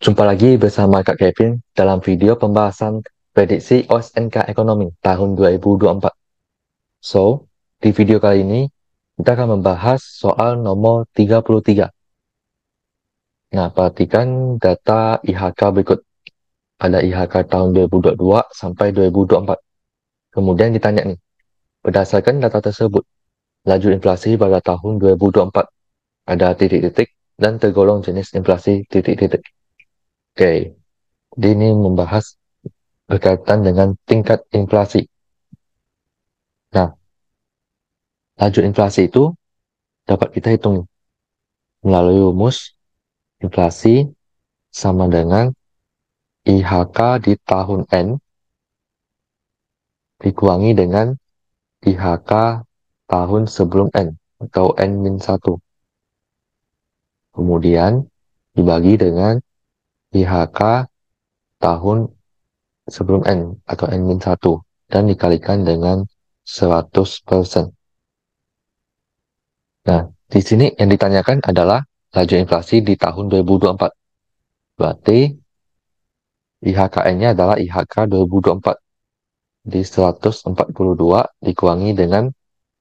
Jumpa lagi bersama Kak Kevin dalam video pembahasan prediksi OSNK Ekonomi tahun 2024. So, di video kali ini, kita akan membahas soal nomor 33. Nah, perhatikan data IHK berikut. Ada IHK tahun 2022 sampai 2024. Kemudian ditanya nih, berdasarkan data tersebut, laju inflasi pada tahun 2024 ada titik-titik dan tergolong jenis inflasi titik-titik. Oke, okay. ini membahas berkaitan dengan tingkat inflasi. Nah, laju inflasi itu dapat kita hitung melalui rumus inflasi sama dengan IHK di tahun N dikurangi dengan IHK tahun sebelum N atau N-1. Kemudian dibagi dengan IHK tahun sebelum N atau N-1 dan dikalikan dengan 100%. Nah, di sini yang ditanyakan adalah laju inflasi di tahun 2024. Berarti IHKN-nya adalah IHK 2024 di 142 dikurangi dengan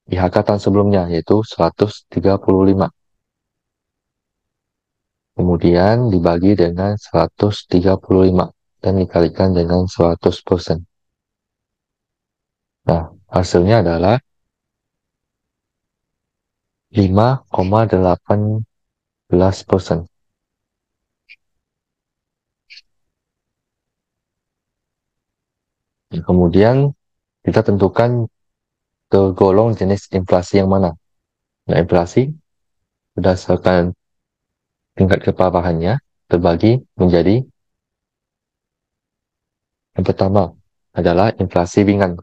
IHK tahun sebelumnya yaitu 135. Kemudian dibagi dengan 135 dan dikalikan dengan 100%. Nah, hasilnya adalah 5,18 persen. Kemudian kita tentukan tergolong jenis inflasi yang mana. Nah, inflasi berdasarkan tingkat keparahannya terbagi menjadi yang pertama adalah inflasi ringan.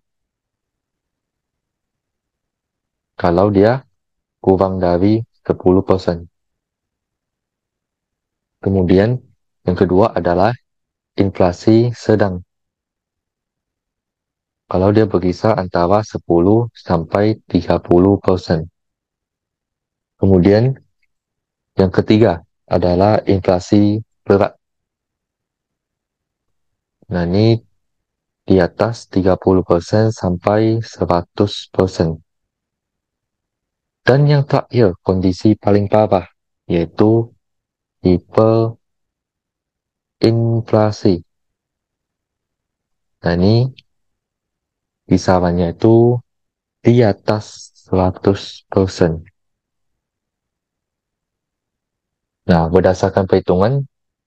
Kalau dia kurang dari 10%. Kemudian yang kedua adalah inflasi sedang. Kalau dia berkisar antara 10 sampai 30 persen. Kemudian yang ketiga adalah inflasi berat. Nah, ini di atas 30% sampai 100%. Dan yang terakhir, kondisi paling parah, yaitu hiperinflasi. Nah, ini kisarannya itu di atas 100%. Nah, berdasarkan perhitungan,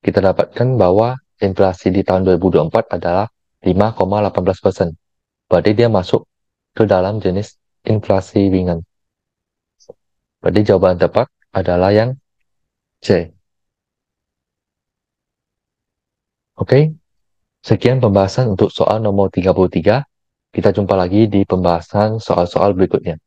kita dapatkan bahwa inflasi di tahun 2024 adalah 5,18 persen. Berarti dia masuk ke dalam jenis inflasi ringan. Berarti jawaban tepat adalah yang C. Oke, sekian pembahasan untuk soal nomor 33. Kita jumpa lagi di pembahasan soal-soal berikutnya.